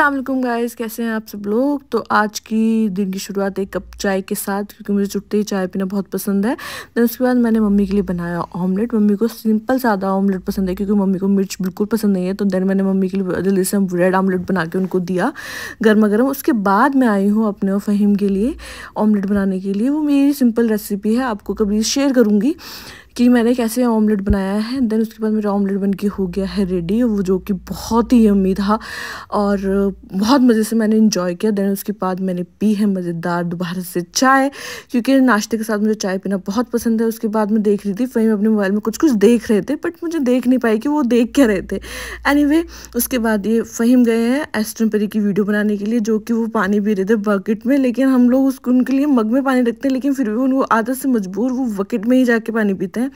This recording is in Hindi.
असलम गाइस कैसे हैं आप सब लोग तो आज की दिन की शुरुआत एक कप चाय के साथ क्योंकि मुझे चुटते ही चाय पीना बहुत पसंद है दैन उसके बाद मैंने मम्मी के लिए बनाया ऑमलेट मम्मी को सिंपल सादा ऑमलेट पसंद है क्योंकि मम्मी को मिर्च बिल्कुल पसंद नहीं है तो देन मैंने मम्मी के लिए जल्दी से ब्रेड ऑमलेट बना के उनको दिया गर्मा गर्म उसके बाद मैं आई हूँ अपने फहीम के लिए ऑमलेट बनाने के लिए वो मेरी सिंपल रेसिपी है आपको कभी शेयर करूँगी कि मैंने कैसे ऑमलेट बनाया है देन उसके बाद मेरा ऑमलेट बन के हो गया है रेडी वो जो कि बहुत ही यम्मी था और बहुत मज़े से मैंने इन्जॉय किया देन उसके बाद मैंने पी है मज़ेदार दोबारा से चाय क्योंकि नाश्ते के साथ मुझे चाय पीना बहुत पसंद है उसके बाद मैं देख रही थी फिर अपने मोबाइल में कुछ कुछ देख रहे थे बट मुझे देख नहीं पाई कि वो देख क्या रहे थे एनी anyway, उसके बाद ये फ़हीम गए हैं एस्ट्रम परी की वीडियो बनाने के लिए जो कि वो पानी पी रहे थे बकेट में लेकिन हम लोग उसको उनके लिए मग में पानी रखते हैं लेकिन फिर भी उनको आदत से मजबूर वो बकेट में ही जाके पानी पीते हैं